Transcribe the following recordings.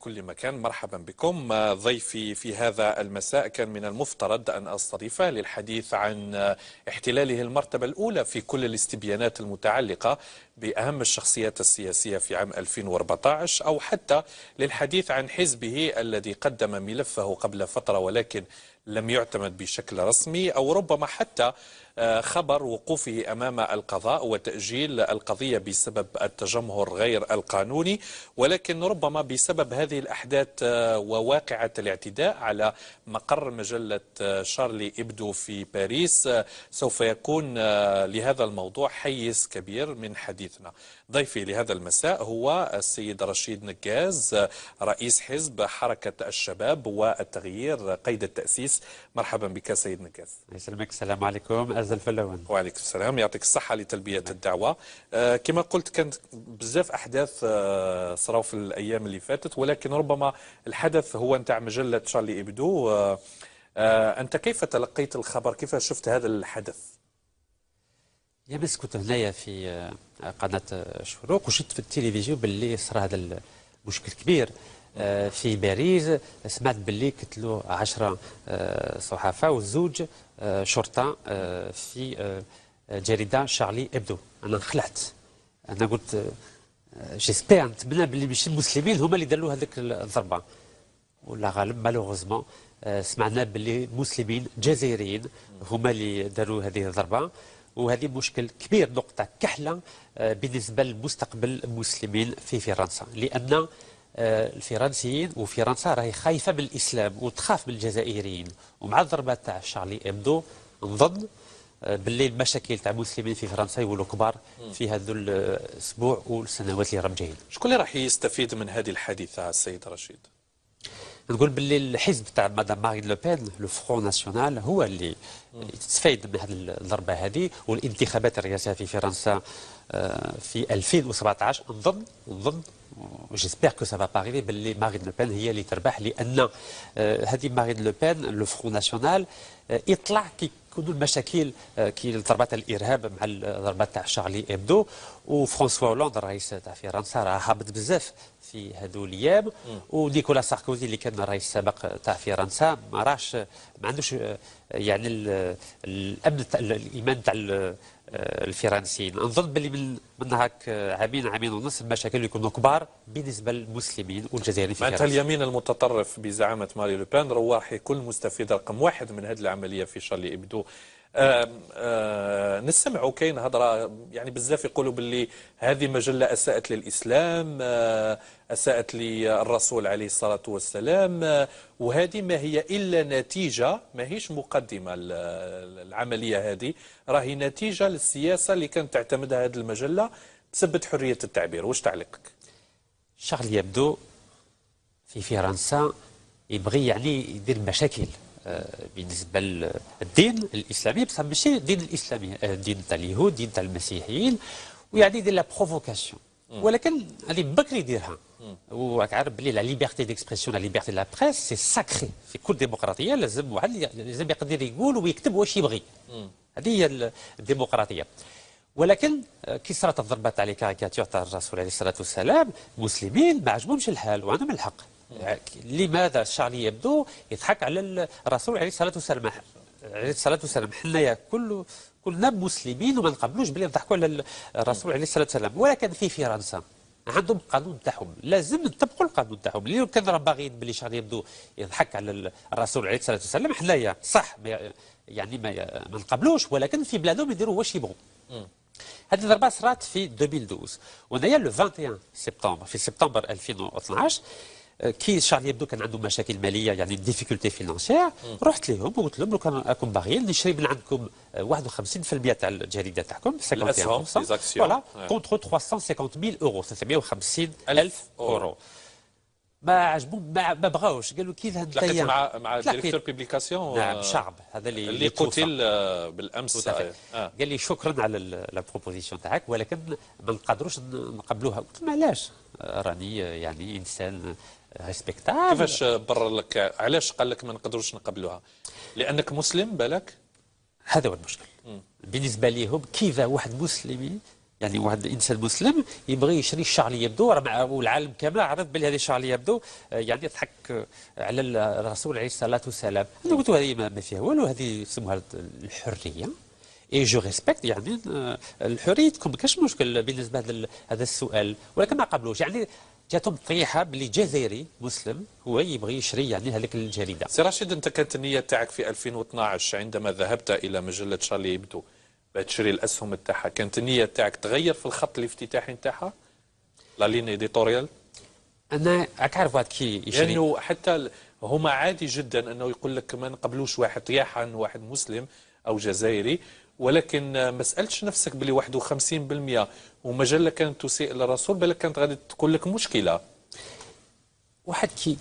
كل مكان مرحبا بكم آه، ضيفي في هذا المساء كان من المفترض أن أستضيفه للحديث عن آه، احتلاله المرتبة الأولى في كل الاستبيانات المتعلقة بأهم الشخصيات السياسية في عام 2014 أو حتى للحديث عن حزبه الذي قدم ملفه قبل فترة ولكن لم يعتمد بشكل رسمي أو ربما حتى خبر وقوفه أمام القضاء وتأجيل القضية بسبب التجمهر غير القانوني ولكن ربما بسبب هذه الأحداث آه، وواقعة الاعتداء على مقر مجلة آه، شارلي إبدو في باريس آه، سوف يكون لهذا الموضوع حيز كبير من حديثنا ضيفي لهذا المساء هو السيد رشيد نجاز رئيس حزب حركة الشباب والتغيير قيد التأسيس مرحبا بك سيد نجاز يسلمك السلام عليكم استاذ الفلوان وعليكم السلام يعطيك الصحه لتلبيه الدعوه آه كما قلت كانت بزاف احداث آه صراو في الايام اللي فاتت ولكن ربما الحدث هو نتاع مجله شارلي ابدو آه آه انت كيف تلقيت الخبر كيف شفت هذا الحدث بس كنت هنايا في آه، قناه شروق وشفت في التلفزيون باللي صرا هذا المشكل كبير آه، في باريس سمعت باللي قتلوا آه، 10 صحفاء وزوج آه، شرطه في جريده شارلي ابدو انا خلعت انا قلت جيسبير نتمنى باللي ماشي المسلمين هما اللي داروا هذيك الضربه ولا غالب مالوغوزمون سمعنا باللي المسلمين الجزائريين هما اللي داروا هذه الضربه وهذه مشكل كبير نقطه كحله بالنسبه لمستقبل المسلمين في فرنسا لان آه، الفرنسيين وفرنسا راهي خايفه بالاسلام وتخاف بالجزائريين ومع الضربه تاع شارلي ابدو نظن آه، باللي المشاكل تاع المسلمين في فرنسا يولوا كبار في هذا الاسبوع والسنوات اللي راهم جايين. شكون اللي راح يستفيد من هذه الحادثه السيد رشيد؟ نقول باللي الحزب تاع مدام مارين لوبين لو فرون ناسيونال هو اللي يستفيد من هذه الضربه هذه والانتخابات الرئاسيه في فرنسا آه، في 2017 نظن نظن جيسبيغ كو سافا با اريفي باللي مارين لو بان هي اللي تربح لان هذه مارين لو بان لو فرون ناسيونال يطلع كي كونوا المشاكل كي ضربات الارهاب مع الضربات تاع شارلي ابدو وفرانسوا هولاند الرئيس تاع فرنسا راه هابط بزاف في هذو الايام ونيكولا ساركوزي اللي كان الرئيس السابق تاع فرنسا ما راش ما عندوش يعني الامن الايمان تاع آه، الفرنسيين نظن باللي من من هاك آه، عامين عامين ونص المشاكل يكونوا كبار بالنسبه للمسلمين والجزائريين في فرنسا اليمين المتطرف بزعامه ماري لوبان رواحي كل يكون مستفيد رقم واحد من هذه العمليه في شارلي ابدو آه، نسمعوا كاين هضره يعني بزاف يقولوا باللي هذه مجله اساءت للاسلام آه، اساءت للرسول عليه الصلاه والسلام آه، وهذه ما هي الا نتيجه ماهيش مقدمه العمليه هذه راهي نتيجه للسياسه اللي كانت تعتمدها هذه المجله تثبت حريه التعبير واش تعليقك شغل يبدو في فرنسا يبغي يعني يدير مشاكل آه، بالنسبة للدين الإسلامي بصح ماشي الدين الإسلامي الدين آه، تاع اليهود الدين تاع المسيحيين ويعني يدير لا بروفوكاسيون ولكن هذه بكري يديرها وراك عارف بلي لا ليبرتي ديكسبرسيون لا ليبرتي لا بريس سي ساكري في كل ديمقراطيه لازم واحد لازم يقدر يقول ويكتب واش يبغي هذه هي الديمقراطيه ولكن آه، كي صارت تاع لي كاريكاتور تاع الرسول عليه الصلاه والسلام المسلمين ما عجبهمش الحال وعندهم الحق لماذا شارلي يبدو يضحك على الرسول عليه الصلاه والسلام عليه الصلاه والسلام حنايا كل كلنا مسلمين وما نقبلوش بلي نضحكوا على الرسول عليه الصلاه والسلام ولكن في فرنسا عندهم قانون تاعهم لازم نطبقوا القانون تاعهم اللي كان راه باغيين بلي شارلي يبدو يضحك على الرسول عليه الصلاه والسلام حنايا صح يعني ما ما نقبلوش ولكن في بلادهم يديروا واش يبغوا هذه الضربه صرات في 2012 وهنايا لو 21 سبتمبر في سبتمبر 2012 كي شارل يبدو كان عنده مشاكل ماليه يعني ديفيكولتي فينانسيير رحت لهم وقلت لهم لو كان راكم باغيين نشري من عندكم 51% تاع الجريده تاعكم 51% فوالا كونتر 350000 اورو 350 الف اورو ما عجبهم ما, ما بغاوش قالوا كي هاد تلاقيت مع مع ديريكتور بيبليكاسيون نعم آه، شعب هذا اللي اللي قتل آه، بالامس آه،, آه. قال لي شكرا على لا بروبوزيسيون تاعك ولكن ما نقدروش نقبلوها قلت له علاش راني يعني انسان ريسبكتابل كيفاش برر لك علاش قال لك ما نقدروش نقبلوها لانك مسلم بالك هذا هو المشكل مم. بالنسبه لهم كيف واحد مسلم يعني واحد انسان مسلم يبغي يشري اللي يبدو والعالم كامل عرف بلي هذه اللي يبدو آه، يعني يضحك آه، على الرسول عليه الصلاه والسلام انا قلت هذه ما فيها والو هذه يسموها الحريه اي جو ريسبكت يعني آه، الحريتكم ما كاش مشكل بالنسبه هذا السؤال ولكن ما قبلوش يعني جاتهم طيحه بلي جزائري مسلم هو يبغي يشري يعني هذيك الجريده. سي رشيد انت كانت النيه تاعك في 2012 عندما ذهبت الى مجله شارلي يبدو تشري الاسهم تاعها، كانت النيه تاعك تغير في الخط الافتتاحي تاعها؟ لا لين ايديتوريال؟ انا راك عارف واحد كي يشري لانه يعني حتى هما عادي جدا انه يقول لك ما نقبلوش واحد طياحا واحد مسلم او جزائري ولكن ما سالتش نفسك بلي 51% ومجلة كانت تسيء للرسول بالك كانت غادي تقول لك مشكلة واحد كي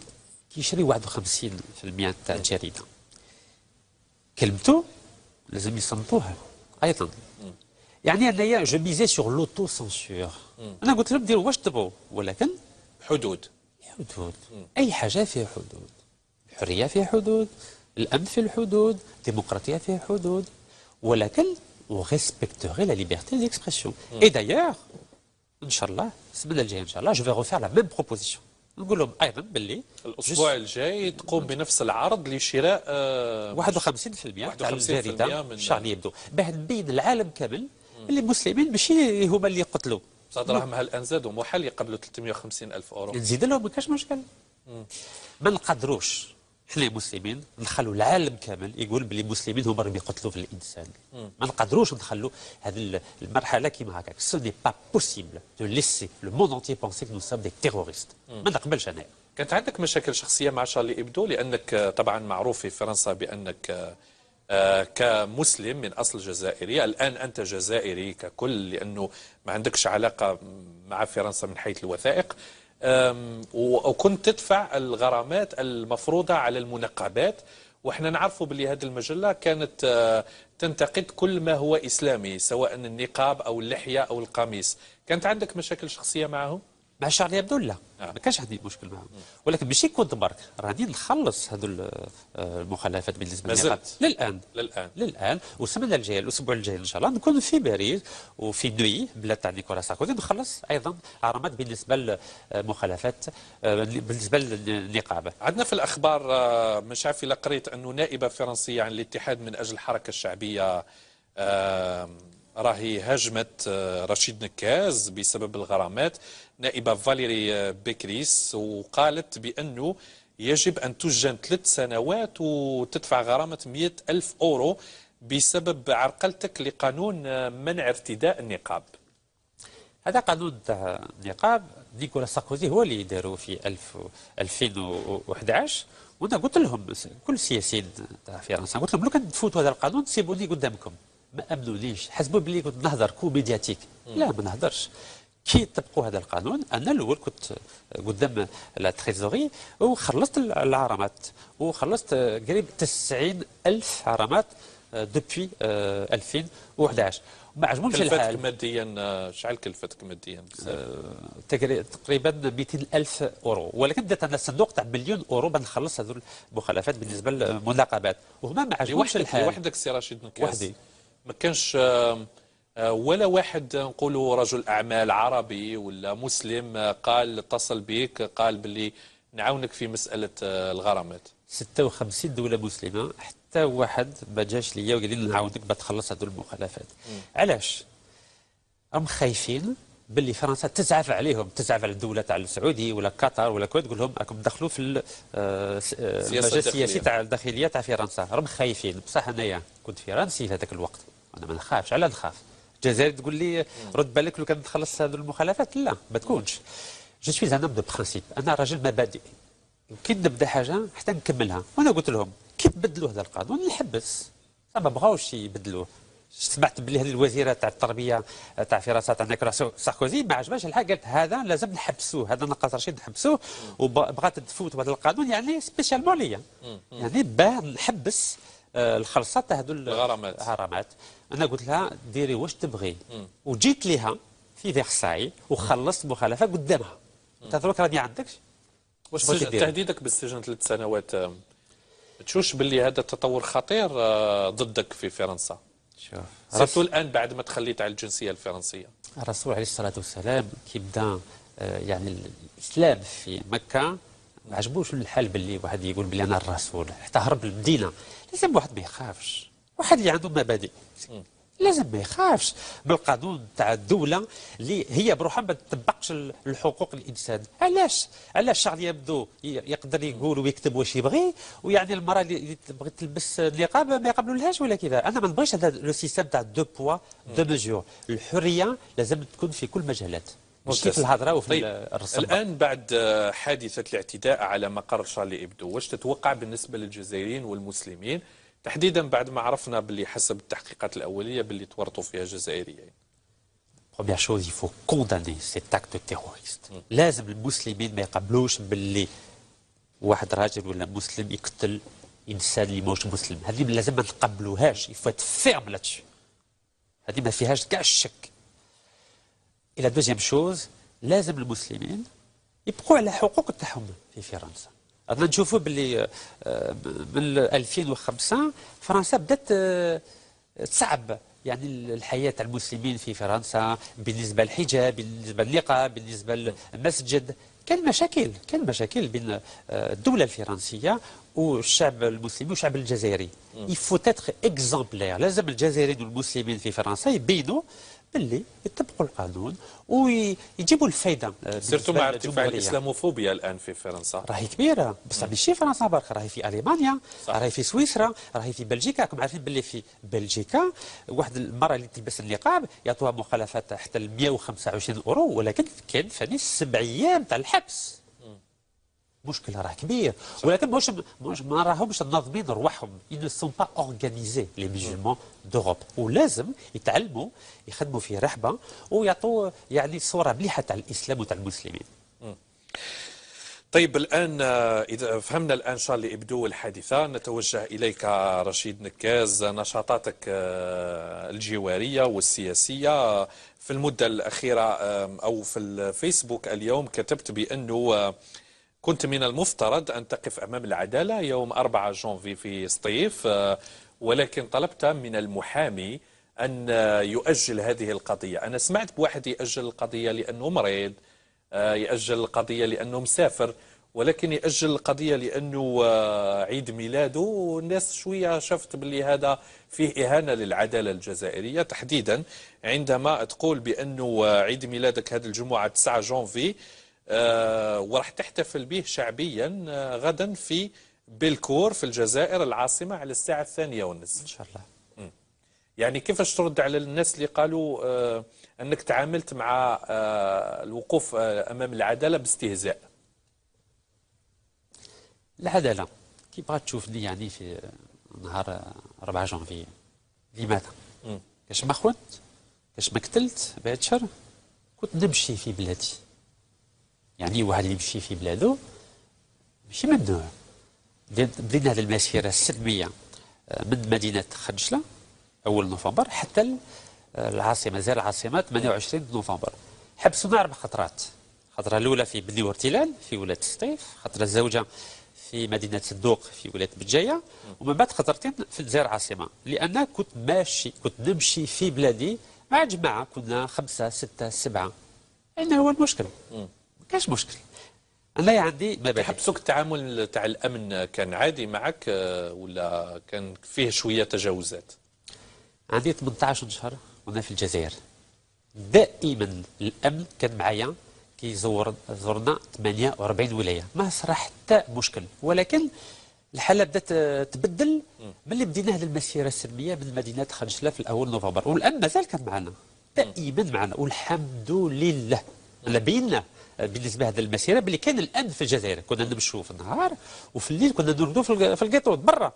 كيشري 51% تاع الجريدة كلمته لازم يصمتوها أيضا يعني انايا جو ميزي سور لوتو سانسور انا قلت لهم ديروا واش تبغوا ولكن حدود حدود مم. اي حاجه فيها حدود الحريه فيها حدود الامن في الحدود الديمقراطيه فيها حدود ولكن on respecterait la liberté d'expression. Et d'ailleurs, Inch'Allah, je vais refaire la même proposition. نقول لهم ايضا باللي الاسبوع الجاي تقوم بنفس العرض لشراء 51% تاع الجريده شعر يبدو باه تبين العالم كامل اللي المسلمين ماشي هما اللي قتلوا صاد راهم الان زادوا محل يقبلوا 350 الف اورو نزيد لهم ما كاش مشكل ما نقدروش احنا المسلمين نخلوا العالم كامل يقول بلي المسلمين هما راهم يقتلوا في الانسان ما نقدروش نخلوا هذه المرحله كيما هكاك سو دي با بوسيبل دو ليسي لو موند انتي بونسي كو نو سام دي تيروريست ما نقبلش انا كانت عندك مشاكل شخصيه مع شارلي ابدو لانك آه، طبعا معروف في فرنسا بانك آه، آه، كمسلم من اصل جزائري الان انت جزائري ككل لانه ما عندكش علاقه مع فرنسا من حيث الوثائق وكنت تدفع الغرامات المفروضة على المنقبات وإحنا نعرفوا باللي هذه المجلة كانت آه، تنتقد كل ما هو إسلامي سواء النقاب أو اللحية أو القميص كانت عندك مشاكل شخصية معهم؟ مع الشعر يبدو لا ما كانش عندي مشكل معهم ولكن ماشي كنت برك راني نخلص هذو آه، المخالفات بالنسبه لي للان للان للان والسمانه الجايه الاسبوع الجاي ان شاء الله نكون في باريس وفي دوي بلاد تاع نيكولا ساركوزي نخلص ايضا غرامات بالنسبه للمخالفات آه، آه، بالنسبه للنقابه عندنا في الاخبار مش عارف الا قريت انه نائبه فرنسيه عن الاتحاد من اجل الحركه الشعبيه راهي هاجمت رشيد نكاز بسبب الغرامات نائبة فاليري آه، بيكريس وقالت بأنه يجب أن تسجن ثلاث سنوات وتدفع غرامة مئة ألف أورو بسبب عرقلتك لقانون آه، منع ارتداء النقاب هذا قانون تاع النقاب نيكولا ساكوزي هو اللي داروا في 2011 وانا قلت لهم كل السياسيين تاع فرنسا قلت لهم لو كان تفوتوا هذا القانون سيبوني قدامكم ما امنونيش حسبوا بلي كنت نهضر كوميدياتيك لا ما نهضرش كي طبقوا هذا القانون انا الاول كنت قدام لا تريزوري وخلصت العرامات وخلصت قريب 90 الف عرامات آه، دوبوي 2011 ما عجبهمش الحال كلفتك ماديا آه، شحال كلفتك ماديا آه، تقريبا 200 الف اورو ولكن درت انا صندوق تاع مليون اورو باش نخلص هذو المخالفات بالنسبه للمناقبات وهما ما عجبهمش الحال وحدك سي رشيد مكاس وحدي ما كانش آه آه، ولا واحد نقولوا رجل أعمال عربي ولا مسلم آه، قال اتصل بك قال باللي نعاونك في مسألة آه، الغرامات 56 دولة مسلمة حتى واحد ما جاش ليا وقال لي نعاونك بتخلص هذو المخالفات علاش؟ هم خايفين باللي فرنسا تزعف عليهم تزعف على الدوله تاع السعودي ولا قطر ولا الكويت تقول لهم راكم دخلوا في المجال السياسي تاع الداخليه تاع فرنسا راهم خايفين بصح انايا كنت فرنسي في هذاك الوقت انا ما نخافش على نخاف الجزائر تقول لي رد بالك لو كان تخلص هذو المخالفات لا ما تكونش جو سوي ان دو برانسيب انا راجل مبادئ كي نبدا حاجه حتى نكملها وانا قلت لهم كي تبدلوا هذا القانون نحبس ما بغاوش يبدلوه سمعت بلي هذه الوزيره تاع التربيه تاع فراسات تاع ساركوزي ما عجبهاش الحال قالت هذا لازم نحبسوه هذا نقص رشيد نحبسوه وبغات تفوت هذا القانون يعني سبيسيالمون ليا يعني باه نحبس آه، الخلصه تاع هذو الغرامات انا قلت لها ديري واش تبغي وجيت لها في فيرساي وخلصت مخالفه قدامها انت دروك راني عندكش واش تهديدك بالسجن ثلاث سنوات تشوش باللي هذا التطور خطير آه، ضدك في فرنسا شوف سيرتو الان بعد ما تخليت على الجنسيه الفرنسيه الرسول عليه الصلاه والسلام كي بدا آه، يعني الاسلام في مكه ما عجبوش الحال باللي واحد يقول بلي انا الرسول حتى هرب المدينه لازم واحد ما يخافش واحد اللي عنده مبادئ لازم ما يخافش بالقانون تاع الدوله اللي هي بروحها ما تطبقش الحقوق الانسان علاش علاش شعر يبدو يقدر يقول ويكتب واش يبغي ويعني المراه اللي تبغي تلبس النقاب ما يقبلولهاش ولا كذا انا ما نبغيش هذا لو سيستم تاع دو بوا دو ميجور الحريه لازم تكون في كل مجالات مش الهضره وفي طيب الرسم الان بعد حادثه الاعتداء على مقر شارلي ابدو واش تتوقع بالنسبه للجزائريين والمسلمين تحديدا بعد ما عرفنا باللي حسب التحقيقات الاوليه باللي تورطوا فيها جزائريين Première chose, il faut condamner cet acte terroriste. لازم المسلمين ما يقبلوش باللي واحد راجل ولا مسلم يقتل انسان اللي ماهوش مسلم، هذه لازم ما نقبلوهاش، il faut être ferme là-dessus. هذه ما فيهاش كاع الشك. Et la deuxième chose, لازم المسلمين يبقوا على حقوق تاعهم في فرنسا. هذا تشوفوا باللي آه، بال 2005 فرنسا بدات آه، تصعب يعني الحياة تاع المسلمين في فرنسا بالنسبة للحجاب بالنسبة للنقاب بالنسبة للمسجد كان مشاكل كان مشاكل بين آه، الدولة الفرنسية والشعب المسلم والشعب الجزائري يفوت اكزومبلير لازم الجزائريين والمسلمين في فرنسا يبينوا باللي يطبقوا القانون ويجيبوا الفائده أه، سيرتو مع ارتفاع الاسلاموفوبيا الان في فرنسا راهي كبيره بصح ماشي فرنسا برك راهي في المانيا راهي في سويسرا راهي في بلجيكا راكم عارفين باللي في بلجيكا واحد المراه اللي تلبس النقاب يعطوها مخالفات حتى 125 اورو ولكن كان فاني سبع ايام تاع الحبس مشكلة راه كبير ولكن ماهوش ما راهمش منظمين رواحهم إن سون با أورغانيزي لي les دوروب ولازم يتعلموا يخدموا في رحبة ويعطوا يعني صورة مليحة تاع الإسلام وتاع المسلمين طيب الآن إذا فهمنا الآن شارلي إبدو الحادثة نتوجه إليك رشيد نكاز نشاطاتك آه، الجوارية والسياسية في المدة الأخيرة أو في الفيسبوك اليوم كتبت بأنه كنت من المفترض أن تقف أمام العدالة يوم 4 جونفي في سطيف آه، ولكن طلبت من المحامي أن آه، يؤجل هذه القضية أنا سمعت بواحد يأجل القضية لأنه مريض آه، يأجل القضية لأنه مسافر ولكن يأجل القضية لأنه عيد ميلاده والناس شوية شفت باللي هذا فيه إهانة للعدالة الجزائرية تحديدا عندما تقول بأنه عيد ميلادك هذه الجمعة 9 جونفي آه، وراح تحتفل به شعبيا آه، غدا في بالكور في الجزائر العاصمة على الساعة الثانية والنصف إن شاء الله يعني كيفاش ترد على الناس اللي قالوا آه، أنك تعاملت مع الوقوف أمام العدالة باستهزاء العدالة كي بغات تشوف لي يعني في نهار 4 جانفي لماذا؟ كاش ما خونت كاش ما قتلت بعد شهر كنت نمشي في بلادي يعني واحد اللي يمشي في بلاده ماشي ممنوع بدينا هذه المسيرة السلمية آه، من مدينة خنجلة أول نوفمبر حتى آه، العاصمة زي العاصمة 28 نوفمبر حبسونا أربع خطرات الخطرة الأولى في بني ورتيلان في ولاية السطيف خطرة الزوجة في مدينة الدوق في ولاية بجاية ومن بعد خطرتين في الجزائر العاصمة لأن كنت ماشي كنت نمشي في بلادي مع جماعة كنا خمسة ستة سبعة أين هو المشكل كاش مشكل انا عندي مبادئ حبسوك التعامل تاع الامن كان عادي معك آه، ولا كان فيه شويه تجاوزات عندي 18 شهر وانا في الجزائر دائما الامن كان معايا كي زور زورنا 48 ولايه ما صرا حتى مشكل ولكن الحاله بدات آه، تبدل ملي بدينا هذه المسيره السلميه من مدينه خنشله في الاول نوفمبر والامن مازال كان معنا دائما معنا والحمد لله على بينا بالنسبه لهذه المسيره باللي كان الان في الجزائر كنا نمشوا في النهار وفي الليل كنا نرقدوا في القطو برا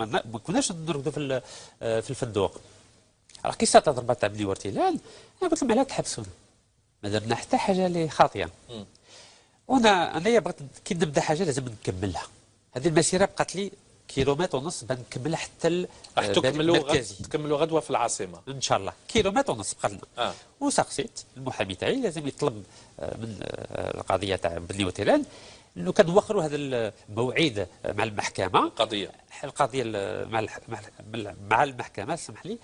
ما كناش نرقدوا في آه، في الفندق راه كي تاع 4 وارتلال انا قلت لهم علاه تحبسونا ما درنا حتى حاجه اللي خاطئه وانا انايا بغيت كي نبدا حاجه لازم نكملها هذه المسيره بقات لي كيلومتر ونص بنكمل حتى راح آه، تكملوا غد... تكملوا غدوه في العاصمه ان شاء الله كيلومتر ونص لنا آه. وسقسيت المحامي تاعي لازم يطلب آه، من آه، القضيه تاع بني وتيلان انه كنوخروا هذا الموعد مع المحكمه قضيه القضيه مع مع المحكمه سمح لي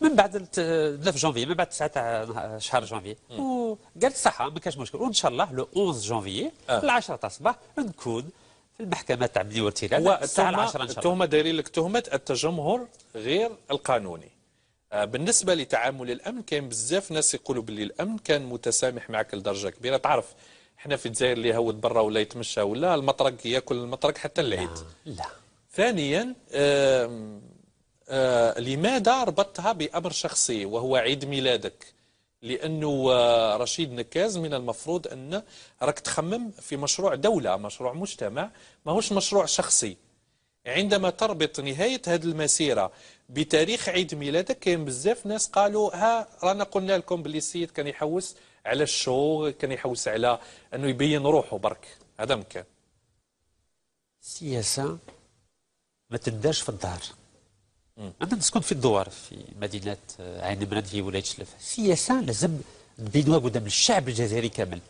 من بعد 9 جانفي من بعد 9 تاع شهر جانفي وقالت صح ما كانش مشكل وان شاء الله لو 11 جانفي آه. العشرة تاع الصباح نكون في المحكمة بني والارتلال الساعة 10 إن شاء الله التهمة دايرين لك تهمة التجمهر غير القانوني آه، بالنسبة لتعامل الأمن كاين بزاف ناس يقولوا باللي الأمن كان متسامح معك لدرجة كبيرة تعرف احنا في الجزائر اللي يهود برا ولا يتمشى ولا المطرق ياكل المطرق حتى العيد لا, لا. ثانيا آآ آآ آه، لماذا ربطتها بأمر شخصي وهو عيد ميلادك لأنه آه، رشيد نكاز من المفروض أن راك تخمم في مشروع دولة مشروع مجتمع ماهوش مشروع شخصي عندما تربط نهاية هذه المسيرة بتاريخ عيد ميلادك كاين بزاف ناس قالوا ها رانا قلنا لكم باللي السيد كان يحوس على الشو كان يحوس على أنه يبين روحه برك هذا مكان السياسة ما تبداش في الدار انا نسكن في الدوار في مدينه آه، عين مران في ولايه شلف السياسه لازم نبينوها قدام الشعب الجزائري كامل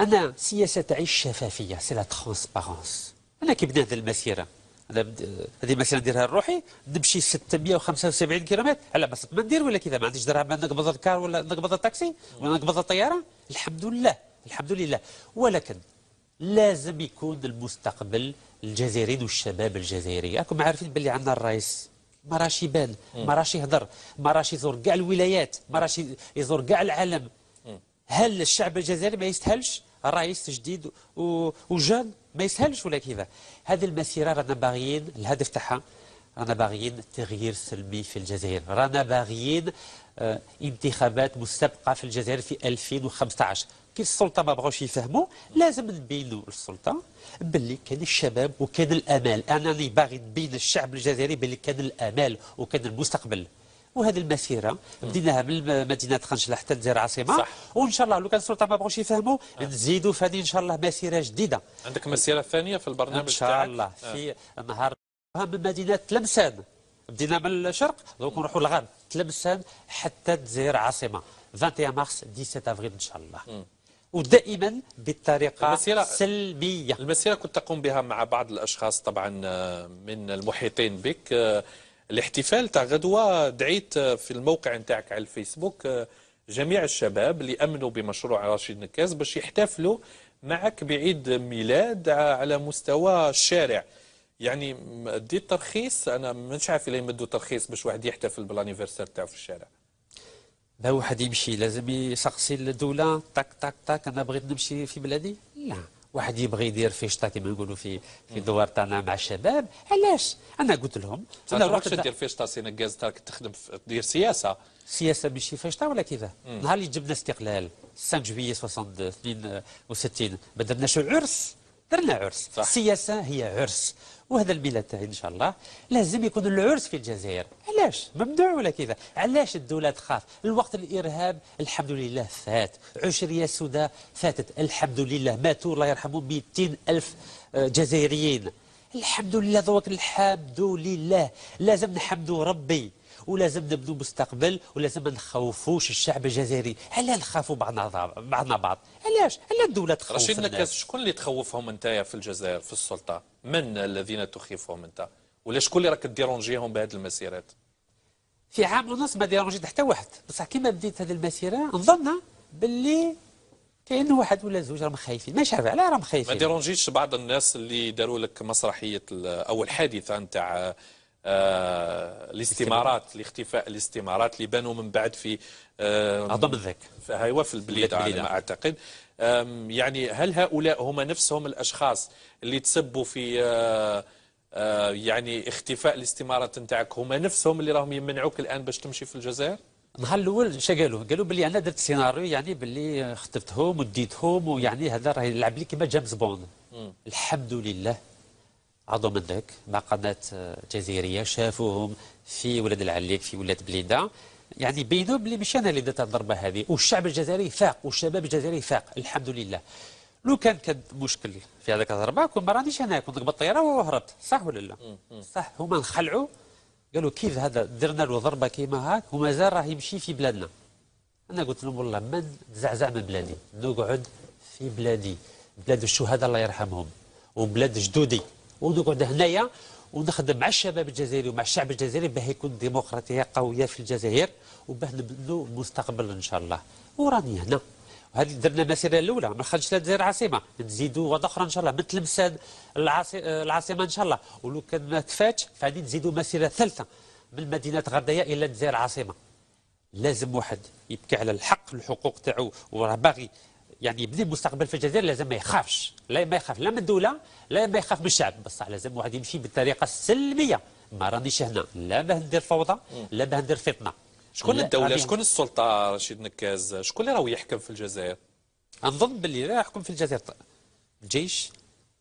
انا سياسه تعيش الشفافيه سي لا ترونسبارونس انا كي بدا هذه المسيره انا بد... آه، هذه المسيره نديرها لروحي نمشي 675 كيلومتر على بسط ما ندير ولا كذا ما عنديش درهم نقبض الكار ولا نقبض التاكسي ولا نقبض الطياره الحمد لله الحمد لله ولكن لازم يكون المستقبل الجزائريين والشباب الجزائري راكم عارفين باللي عندنا الرئيس ما راش يبان ما راش يهضر ما راش يزور كاع الولايات ما راش يزور كاع العالم هل الشعب الجزائري ما يستهلش رئيس جديد وجان ما يستاهلش ولا كذا هذه المسيره رانا باغيين الهدف تاعها رانا باغيين تغيير سلبي في الجزائر رانا باغيين آه، انتخابات مستبقه في الجزائر في 2015 كي السلطه ما بغاوش يفهموا لازم نبينوا للسلطه باللي كان الشباب وكان الامال انني باغي نبين الشعب الجزائري باللي كان الامال وكان المستقبل وهذه المسيره بديناها من مدينه خنشله حتى لدير العاصمه وان شاء الله لو كان السلطه ما بغوش يفهموا آه. نزيدوا في هذه ان شاء الله مسيره جديده عندك مسيره ثانيه في البرنامج ان شاء الله آه. في نهار من مدينه تلمسان بدينا من الشرق دونك نروحوا للغرب تلمسان حتى تزير عاصمه 21 مارس 17 افريل ان شاء الله م. ودائما بالطريقة المسيرة السلبية المسيرة كنت تقوم بها مع بعض الأشخاص طبعا آه، من المحيطين بك آه، الاحتفال تاع غدوة دعيت آه، في الموقع نتاعك على الفيسبوك جميع الشباب اللي أمنوا بمشروع رشيد نكاز باش يحتفلوا معك بعيد ميلاد على مستوى الشارع يعني ديت ترخيص انا مش عارف ليه يمدوا ترخيص باش واحد يحتفل بالانيفرسير تاعو في الشارع ذا واحد يمشي لازم يسقسي الدوله تاك تاك تاك انا بغيت نمشي في بلادي لا واحد يبغي يدير في شطه كما نقولوا في في دوار تاعنا مع الشباب علاش انا قلت لهم انا رحت دير في شتا سينكاز تراك تخدم تدير سياسه سياسه ماشي في شطه ولا كذا نهار اللي جبنا استقلال 5 جويي 62 و 60 ما درناش عرس درنا عرس صح. السياسه هي عرس وهذا البلاد تاعي إن شاء الله لازم يكون العرس في الجزائر علاش ممنوع ولا كذا علاش الدولة تخاف الوقت الإرهاب الحمد لله فات عشرية سوداء فاتت الحمد لله ماتوا الله يرحمهم 200 ألف آه، جزائريين الحمد لله ذوك الحمد لله لازم نحمدوا ربي ولازم نبنوا مستقبل ولازم ما نخوفوش الشعب الجزائري علاه نخافوا بعضنا بعضنا بعض علاش علاه الدوله تخوف رشيد نكاس شكون اللي تخوفهم انت في الجزائر في السلطه من الذين تخيفهم انت ولا شكون اللي راك ديرونجيهم بهذه المسيرات في عام ونص ما ديرونجيت حتى واحد بصح كيما بديت هذه المسيره نظن باللي كاين واحد ولا زوج راهم خايفين ما عارف علاه راهم خايفين ما ديرونجيتش بعض الناس اللي داروا لك مسرحيه اول حادثه نتاع آه، الاستمارات لاختفاء الاستمارات اللي بانوا من بعد في هضم الذاك هو في البلاد على ما اعتقد يعني هل هؤلاء هم نفسهم الاشخاص اللي تسبوا في آه، آه، يعني اختفاء الاستمارات نتاعك هما نفسهم اللي راهم يمنعوك الان باش تمشي في الجزائر؟ النهار الاول اش قالوا؟ قالوا باللي انا درت سيناريو يعني باللي خطفتهم وديتهم ويعني هذا راه يلعب لي كيما جيمس بوند الحمد لله عضو منك مع قناه جزائريه شافوهم في ولاد العليك في ولاد بليده يعني بينوا بلي مش انا اللي درت الضربه هذه والشعب الجزائري فاق والشباب الجزائري فاق الحمد لله لو كان كان مشكل في هذاك الضربه كون ما رانيش انا كنت بالطياره وهربت صح ولا لا؟ صح هما انخلعوا قالوا كيف هذا درنا له ضربه كيما هاك ومازال راه يمشي في بلادنا انا قلت لهم والله ما نتزعزع من بلادي نقعد في بلادي بلاد الشهداء الله يرحمهم وبلاد جدودي ونقعد هنايا ونخدم مع الشباب الجزائري ومع الشعب الجزائري باه يكون ديمقراطيه قويه في الجزائر وباه نبنوا المستقبل ان شاء الله وراني هنا هذه درنا المسيره الاولى ما خرجش للجزائر عاصمه نزيدوا وضع اخرى ان شاء الله من تلمسان العاصمه ان شاء الله ولو كان ما تفاتش فغادي نزيدوا مسيره ثالثه من مدينه غرديه الى الجزائر عاصمه لازم واحد يبكي على الحق الحقوق تاعو وراه باغي يعني يبني مستقبل في الجزائر لازم ما يخافش لا ما يخاف لا من الدوله لا ما يخاف من الشعب بصح لازم واحد يمشي بالطريقه السلميه ما رانيش هنا لا باه ندير فوضى لا باه ندير فطنه شكون الدوله شكون السلطه رشيد نكاز شكون اللي راهو يحكم في الجزائر نظن باللي راه يحكم في الجزائر الجيش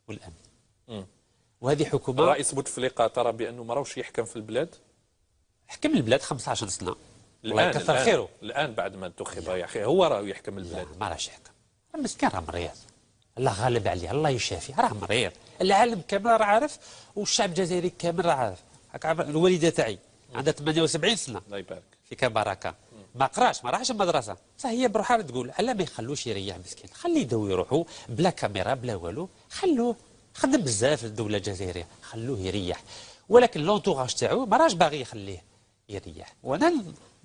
والامن مم. وهذه حكومه رئيس بوتفليقه ترى بانه ما راهوش يحكم في البلاد حكم البلاد 15 سنه الان خيره الان بعد ما انتخب يا اخي هو راه يحكم البلاد ما راهش يحكم المسكين راه مريض الله غالب عليه الله يشافي راه مريض العالم كامل راه عارف والشعب الجزائري كامل راه عارف الوالده تاعي عندها 78 سنه الله يبارك فيك بركه ما قراش ما راحش المدرسه صح هي بروحها تقول علاه ما يخلوش يريح مسكين خليه يدوي يروحوا بلا كاميرا بلا والو خلوه خدم بزاف الدوله الجزائريه خلوه يريح ولكن لونتوغاج تاعو ما راش باغي يخليه يريح وانا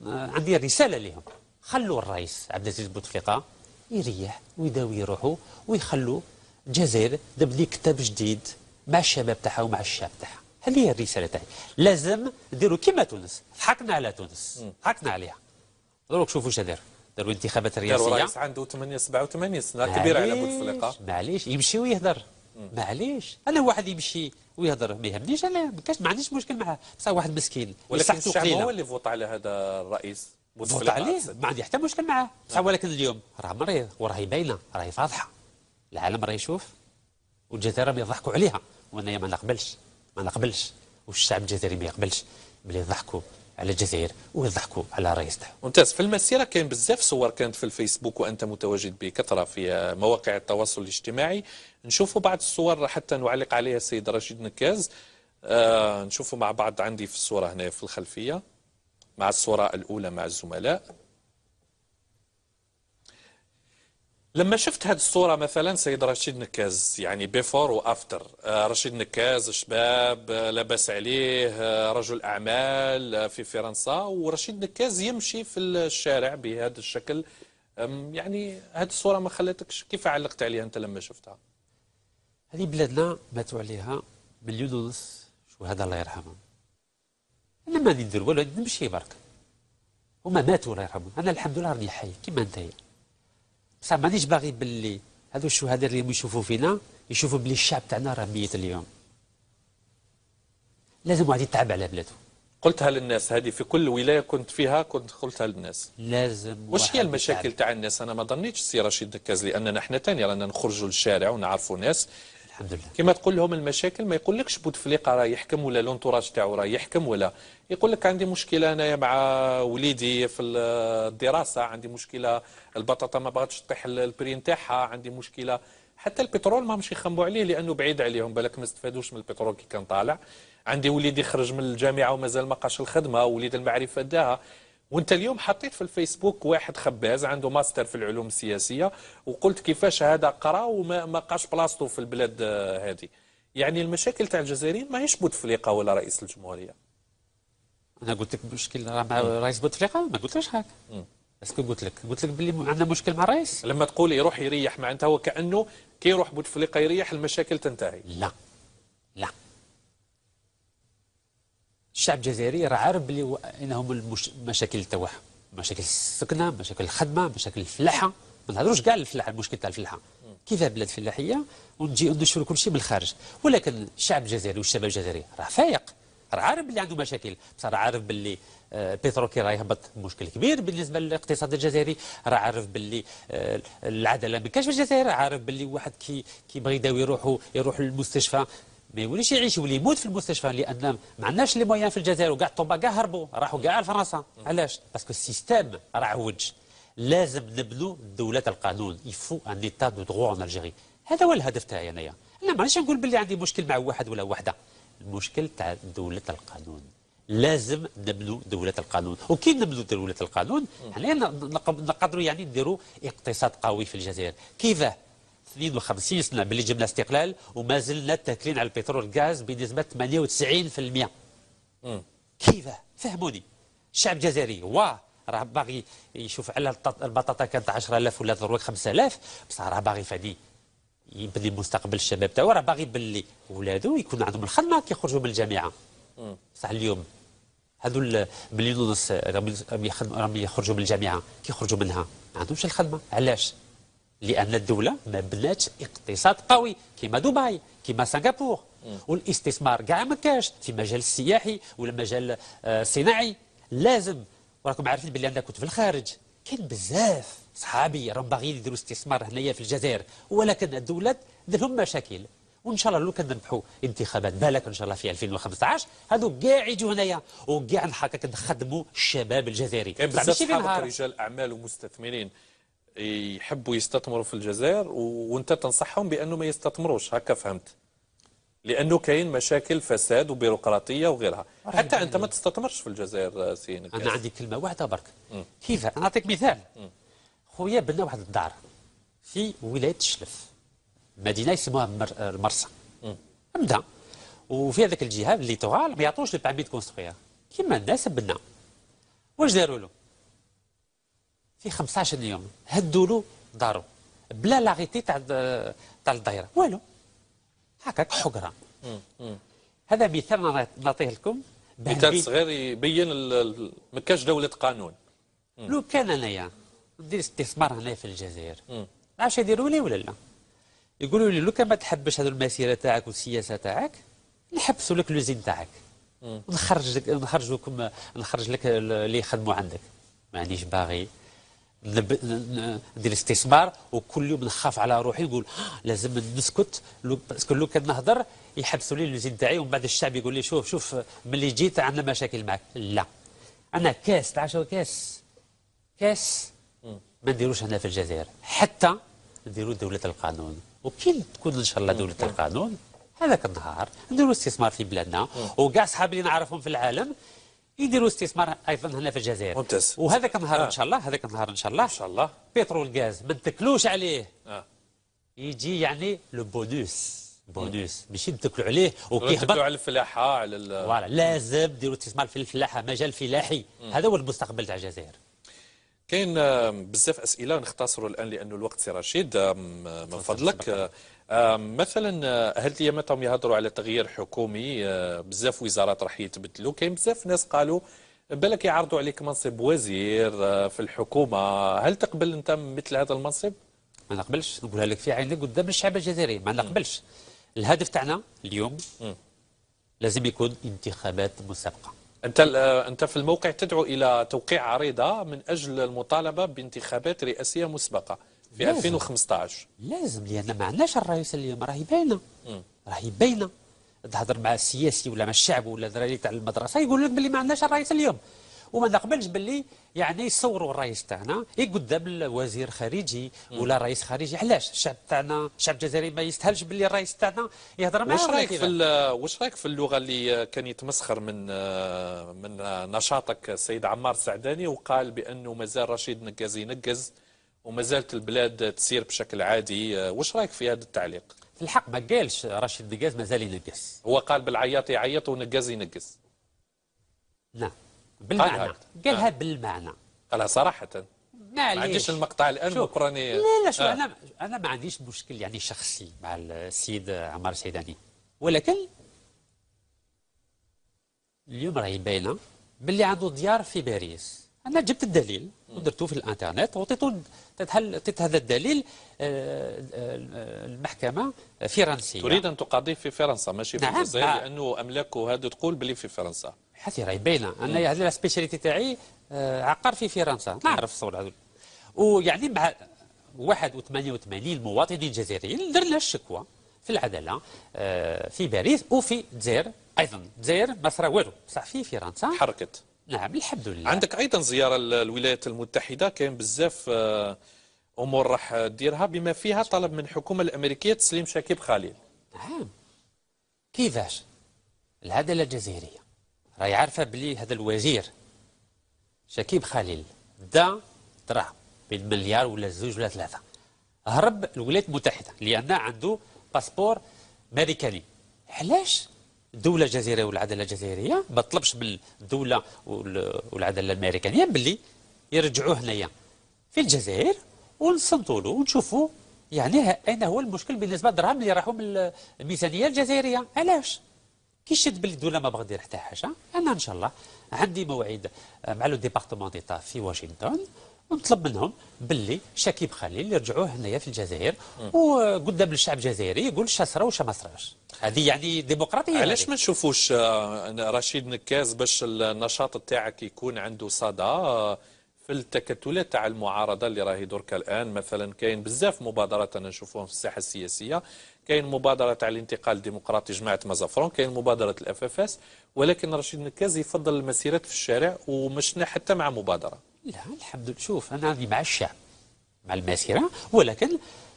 عندي رساله لهم خلوا الرئيس عبد العزيز بوتفليقه يريح ويداوي روحه ويخلو الجزائر دبلي كتاب جديد مع الشباب تاعها ومع الشعب تاعها هذه هي الرساله تاعي لازم نديروا كما تونس حقنا على تونس حقنا عليها دروك شوفوا واش دار داروا انتخابات رئاسيه داروا رئيس عنده 8 87 سنه كبيره على بوتفليقه معليش يمشي ويهضر معليش انا واحد يمشي ويهضر ما يهمنيش انا ما عنديش مشكل معاه بصح واحد مسكين ولكن الشعب هو اللي فوت على هذا الرئيس ضغط عليه ما عندي حتى مشكل معاه بصح ولكن اليوم راه مريض وراهي باينه راهي فاضحه العالم راه يشوف والجزائر راهم يضحكوا عليها وانايا ما نقبلش ما نقبلش والشعب الجزائري ما يقبلش بلي يضحكوا على الجزائر ويضحكوا على رئيس تاعهم ممتاز في المسيره كان بزاف صور كانت في الفيسبوك وانت متواجد بكثره في مواقع التواصل الاجتماعي نشوفوا بعض الصور حتى نعلق عليها السيد رشيد نكاز آه نشوفوا مع بعض عندي في الصوره هنا في الخلفيه مع الصورة الأولى مع الزملاء لما شفت هذه الصورة مثلا سيد رشيد نكاز يعني بيفور وأفتر آه، رشيد نكاز شباب آه، لاباس عليه آه، رجل أعمال في فرنسا ورشيد نكاز يمشي في الشارع بهذا الشكل يعني هذه الصورة ما خلتكش كيف علقت عليها أنت لما شفتها هذه بلادنا باتوا عليها مليون ونص شهداء الله يرحمهم لما غادي ندير والو نمشي برك هما ماتوا الله يرحمهم انا الحمد لله راني حي كيما انت بصح مانيش باغي باللي هذو الشهداء اللي يشوفوا فينا يشوفوا بلي الشعب تاعنا راه ميت اليوم لازم واحد يتعب على بلاده قلتها للناس هذه في كل ولايه كنت فيها كنت قلتها للناس لازم واش هي المشاكل تاع الناس انا ما ظنيتش السي رشيد دكاز لاننا احنا ثاني رانا نخرجوا للشارع ونعرفوا ناس الحمد لله كما تقول لهم المشاكل ما يقول لكش بوتفليقه راه يحكم ولا لونتوراج تاعو راه يحكم ولا يقول لك عندي مشكله انايا مع وليدي في الدراسه عندي مشكله البطاطا ما بغاتش تطيح البرين تاعها عندي مشكله حتى البترول ما مش يخمبوا عليه لانه بعيد عليهم بالك ما استفادوش من البترول كي كان طالع عندي وليدي خرج من الجامعه ومازال ما قاش الخدمه وليد المعرفه داها وانت اليوم حطيت في الفيسبوك واحد خباز عنده ماستر في العلوم السياسيه وقلت كيفاش هذا قرا وما ما قاش بلاصتو في البلاد هذه يعني المشاكل تاع الجزائريين ماهيش بوتفليقه ولا رئيس الجمهوريه انا قلت لك مشكل مع رئيس بوتفليقه ما قلتلكش هكا اسكو قلت لك قلت لك بلي عندنا مشكل مع الرئيس لما تقول يروح يريح معناتها هو كانه كي يروح بوتفليقه يريح المشاكل تنتهي لا لا الشعب الجزائري راه عارف بلي انهم المشاكل المش... تاعهم مشاكل السكنه مشاكل الخدمه مشاكل الفلاحه ما نهضروش كاع الفلاحه المشكل تاع الفلاحه كيف بلاد فلاحيه ونجي ندشر كل شيء من الخارج ولكن الشعب الجزائري والشباب الجزائري راه فايق راه عارف بلي عنده مشاكل بصح راه عارف بلي آه، بيترو كي راه يهبط مشكل كبير بالنسبه للاقتصاد الجزائري راه عارف باللي آه، العداله ما كانش في الجزائر عارف باللي واحد كي كيبغي يداوي روحه يروح للمستشفى ما يوليش يعيش يولي يموت في المستشفى لان ما عندناش لي مويان في الجزائر وكاع الطوبا كاع هربوا راحوا كاع لفرنسا علاش باسكو السيستيم راه عوج لازم نبنوا دوله القانون يفو ان ايتا دو دغو ان الجيري هذا هو الهدف تاعي انايا انا مانيش نقول باللي عندي مشكل مع واحد ولا وحده المشكل تاع دوله القانون لازم نبنوا دولة القانون وكي نبنوا دولة القانون حنا يعني نقدروا يعني نديروا اقتصاد قوي في الجزائر كيفاه 52 سنه ملي جبنا استقلال وما زلنا تاكلين على البترول الغاز بنسبه 98% كيفاه فهموني الشعب الجزائري واه راه باغي يشوف على البطاطا كانت 10000 ولا دروك 5000 بصح راه باغي فادي يبني مستقبل الشباب تاعو راه باغي باللي ولادو يكون عندهم الخدمه كيخرجوا من الجامعه بصح اليوم هذو مليون ونص راهم يخرجوا من الجامعه كيخرجوا منها ما عندهمش الخدمه علاش لأن الدولة ما بناتش اقتصاد قوي كما دبي كما سنغافور والاستثمار كاع ما كاش في مجال السياحي ولا مجال الصناعي آه، لازم وراكم عارفين بلي انا كنت في الخارج كاين بزاف صحابي راهم باغيين يديروا استثمار هنايا في الجزائر ولكن الدولات لهم مشاكل وان شاء الله لو كان نربحوا انتخابات بالك ان شاء الله في 2015 هذو كاع يجوا هنايا وكاع نحقق نخدموا الشباب الجزائري كاين بزاف صحابك رجال اعمال ومستثمرين يحبوا يستثمروا في الجزائر وانت تنصحهم بانه ما يستثمروش هكا فهمت لانه كاين مشاكل فساد وبيروقراطيه وغيرها حتى انت ما تستثمرش في الجزائر آه، سي انا عندي كلمه واحده برك كيف نعطيك مثال خويا بنا واحد الدار في ولايه الشلف مدينه اسمها آه، مرسى مبدا وفي هذاك الجهه اللي تغال ما يعطوش البعبيد كونستخيها كيما الناس بنا واش داروا له في 15 يوم هدوا له دارو بلا لاغيتي تاع تاع الدايره والو هكاك حقره هذا مثال نعطيه لكم مثال صغير يبين ما كانش دوله قانون لو كان انايا ندير استثمار هنا في الجزائر عارف يديروا لي ولا لا يقولوا لي لو كان ما تحبش هذه المسيره تاعك والسياسه تاعك نحبسوا لك لوزين تاعك نخرج لك نخرج لكم نخرج لك اللي يخدموا عندك ما عنديش باغي ندير استثمار وكل يوم نخاف على روحي نقول آه، لازم نسكت باسكو لو كان نهضر يحبسوا لي الزيت تاعي ومن بعد الشعب يقول لي شوف شوف ملي جيت عندنا مشاكل معك لا انا كاس تعشوا كاس كاس ما نديروش هنا في الجزائر حتى نديروا دولة القانون وكي تكون ان شاء الله دولة القانون هذاك النهار نديروا استثمار في بلادنا وكاع صحابي اللي نعرفهم في العالم يديروا استثمار ايضا هنا في الجزائر ممتاز وهذاك النهار آه. ان شاء الله هذاك النهار ان شاء الله ان شاء الله بترول غاز ما نتكلوش عليه آه. يجي يعني لو بونوس بونوس ماشي نتكلوا عليه وكيهبط نتكلوا على الفلاحه على ال... فوالا لازم ديروا استثمار في الفلاحه مجال فلاحي هذا هو المستقبل تاع الجزائر كاين بزاف اسئله نختصروا الان لانه الوقت سي رشيد من فضلك مثلا آه، هل يامتهم يهضروا على تغيير حكومي آه، بزاف وزارات راح يتبدلوا كاين بزاف ناس قالوا بالك يعرضوا عليك منصب وزير آه، في الحكومه هل تقبل انت مثل هذا المنصب ما نقبلش نقولها لك في عينك قدام الشعب الجزائري ما نقبلش الهدف تاعنا اليوم م. لازم يكون انتخابات مسابقه انت انت في الموقع تدعو الى توقيع عريضه من اجل المطالبه بانتخابات رئاسيه مسبقه في 2015 لازم لان ما عندناش الرئيس اليوم راهي باينه راهي باينه تهضر مع السياسي ولا مع الشعب ولا الدراري تاع المدرسه يقول لك باللي ما عندناش الرئيس اليوم وما نقبلش باللي يعني يصوروا الرئيس تاعنا يقدم الوزير خارجي ولا رئيس خارجي علاش الشعب تاعنا الشعب الجزائري ما يستاهلش باللي الرئيس تاعنا يهضر معاه واش رايك في واش رايك في اللغه اللي كان يتمسخر من من نشاطك السيد عمار السعداني وقال بانه مازال رشيد نقاز ينقز وما زالت البلاد تسير بشكل عادي آه، واش رايك في هذا التعليق في الحق ما قالش رشيد دقاز مازال ينقص هو قال بالعياط يعيط ونقاز ينقص نعم بالمعنى قالها آه. بالمعنى قالها صراحه ما عنديش المقطع الان بكراني لا لا شو آه. انا انا ما عنديش مشكل يعني شخصي مع السيد عمار سيداني ولكن اليوم راهي باينه باللي عنده ديار في باريس انا جبت الدليل ودرته في الانترنت وعطيته هل هذا الدليل آه، آه، المحكمة فرنسية تريد أن تقاضيه في فرنسا ماشي في نعم. الجزائر آه. لأنه أملاكه هذا تقول بلي في فرنسا حثيرة باينة أنا هذا السبيشاليتي تاعي عقار في فرنسا نعرف الصور هذول ويعني مع 81 مواطن جزائري درنا الشكوى في العدالة في باريس وفي الجزائر أيضا الجزائر ما صرا والو بصح في فرنسا حركت نعم الحمد لله عندك ايضا زياره للولايات المتحده كاين بزاف آه، امور راح ديرها بما فيها طلب من الحكومه الامريكيه تسليم شاكيب خليل نعم كيفاش العداله الجزائريه راهي عارفه بلي هذا الوزير شاكيب خليل دا ترى بين مليار ولا زوج ولا ثلاثه هرب الولايات المتحده لان عنده باسبور امريكاني علاش الدوله الجزائريه والعداله الجزائريه ما طلبش بالدوله والعداله الامريكانيه باللي يرجعوه هنايا في الجزائر ونصنتوا له ونشوفوا يعني اين هو المشكل بالنسبه للدراهم اللي راحوا من الميزانيه الجزائريه علاش كي شد باللي الدوله ما بغات دير حتى حاجه انا ان شاء الله عندي موعد مع لو ديبارتمون ديتا في واشنطن ونطلب منهم باللي شكيب خليل يرجعوه هنايا في الجزائر وقدام الشعب الجزائري يقول شا صرا وشا ما صراش هذه يعني ديمقراطيه علاش ما نشوفوش آه، رشيد نكاز باش النشاط تاعك يكون عنده صدى آه، في التكتلات تاع المعارضه اللي راهي دركا الان مثلا كاين بزاف مبادرات انا نشوفوهم في الساحه السياسيه كاين مبادره تاع الانتقال الديمقراطي جماعه مازافرون كاين مبادره الاف اف اس ولكن رشيد نكاز يفضل المسيرات في الشارع ومشنا حتى مع مبادره لا الحمد لله شوف انا عندي مع الشعب مع المسيره ولكن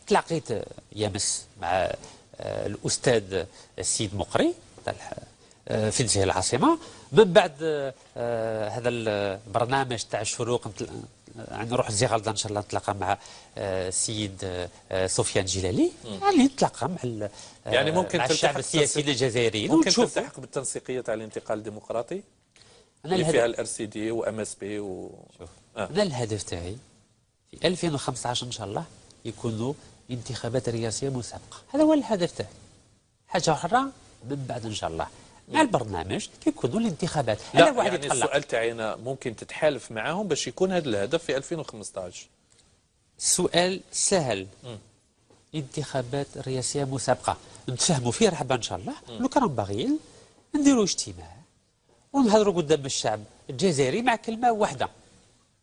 تلاقيت يمس مع آه، الاستاذ السيد مقري آه، في الجهه العاصمه من بعد آه، هذا البرنامج تاع الشروق نروح لزغلدا ان شاء الله نتلاقى مع السيد سفيان جلالي يعني نتلاقى مع يعني ممكن مع الشعب السياسي الجزائري ممكن تلتحق بالتنسيقيه تاع الانتقال الديمقراطي اللي فيها الار سي دي وام اس بي و آه. انا الهدف تاعي في 2015 ان شاء الله يكونوا انتخابات رئاسيه مسابقه هذا هو الهدف تاعي حاجه اخرى من بعد ان شاء الله مع البرنامج كيكونوا الانتخابات لا واحد يعني يتحلق. السؤال تاعنا ممكن تتحالف معاهم باش يكون هذا الهدف في 2015 سؤال سهل م. انتخابات رئاسيه مسابقه نتفاهموا فيه رحبا ان شاء الله لو كانوا باغيين نديروا اجتماع ونهضروا قدام الشعب الجزائري مع كلمة واحدة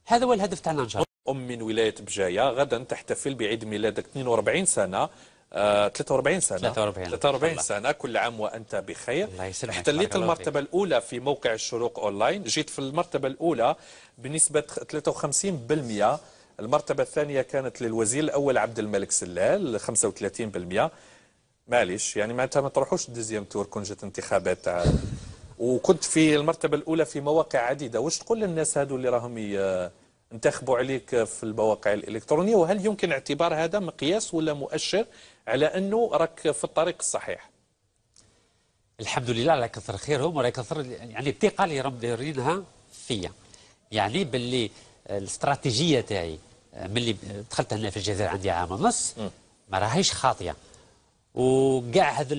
هذا هو الهدف تاعنا إن شاء الله أم من ولاية بجاية غدا تحتفل بعيد ميلادك 42 سنة آه، 43 سنة 43 43 سنة كل عام وأنت بخير الله يسلمك احتليت المرتبة فيك. الأولى في موقع الشروق أونلاين جيت في المرتبة الأولى بنسبة 53% المرتبة الثانية كانت للوزير الأول عبد الملك سلال 35% معليش يعني معناتها ما تروحوش الدوزيام تور كون جات انتخابات تاع وكنت في المرتبه الاولى في مواقع عديده واش تقول للناس هذو اللي راهم ينتخبوا عليك في المواقع الالكترونيه وهل يمكن اعتبار هذا مقياس ولا مؤشر على انه راك في الطريق الصحيح الحمد لله على كثر خيرهم وعلى كثر يعني الثقه اللي راهم دايرينها فيا يعني باللي الاستراتيجيه تاعي ملي دخلت هنا في الجزائر عندي عام ونص ما راهيش خاطيه وكاع هذا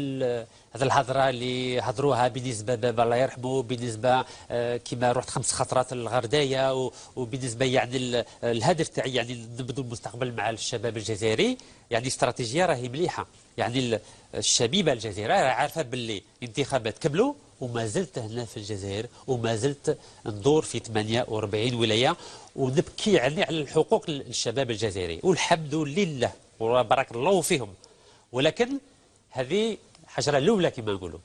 هذا الهضره اللي هضروها بالنسبه بابا الله يرحمه بالنسبه آه، كما رحت خمس خطرات للغردايه وبالنسبه يعني الهدف تاعي يعني نبدو المستقبل مع الشباب الجزائري يعني استراتيجيه راهي مليحه يعني الشبيبه الجزائريه راهي عارفه باللي الانتخابات كملوا وما زلت هنا في الجزائر وما زلت ندور في 48 ولايه ونبكي يعني على الحقوق للشباب الجزائري والحمد لله وبارك الله فيهم ولكن هذه حجرة الاولى كما نقولوا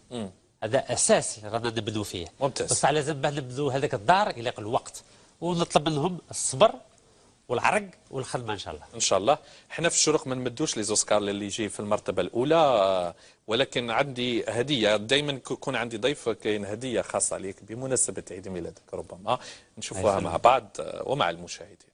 هذا اساسي رانا نبدو فيه ممتاز بصح لازم باه نبدو هذاك الدار الى الوقت ونطلب منهم الصبر والعرق والخدمه ان شاء الله ان شاء الله احنا في الشروق ما نمدوش لي زوسكار اللي يجي في المرتبه الاولى ولكن عندي هديه دائما يكون عندي ضيف كاين هديه خاصه عليك بمناسبه عيد ميلادك ربما نشوفوها مع بعض ومع المشاهدين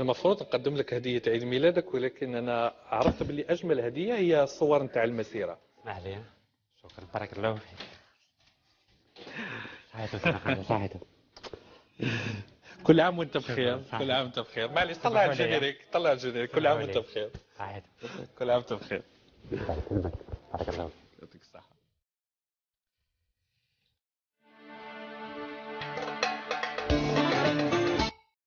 انا المفروض نقدم لك هديه عيد ميلادك ولكن انا عرفت باللي اجمل هديه هي الصور نتاع المسيره ما شكرا بارك الله فيك صحيتو صحيتو كل عام وانت بخير كل عام وانت بخير معليش طلع الجينيريك طلع الجينيريك كل عام وانت بخير كل عام وانت بخير بارك الله فيك يعطيك الصحه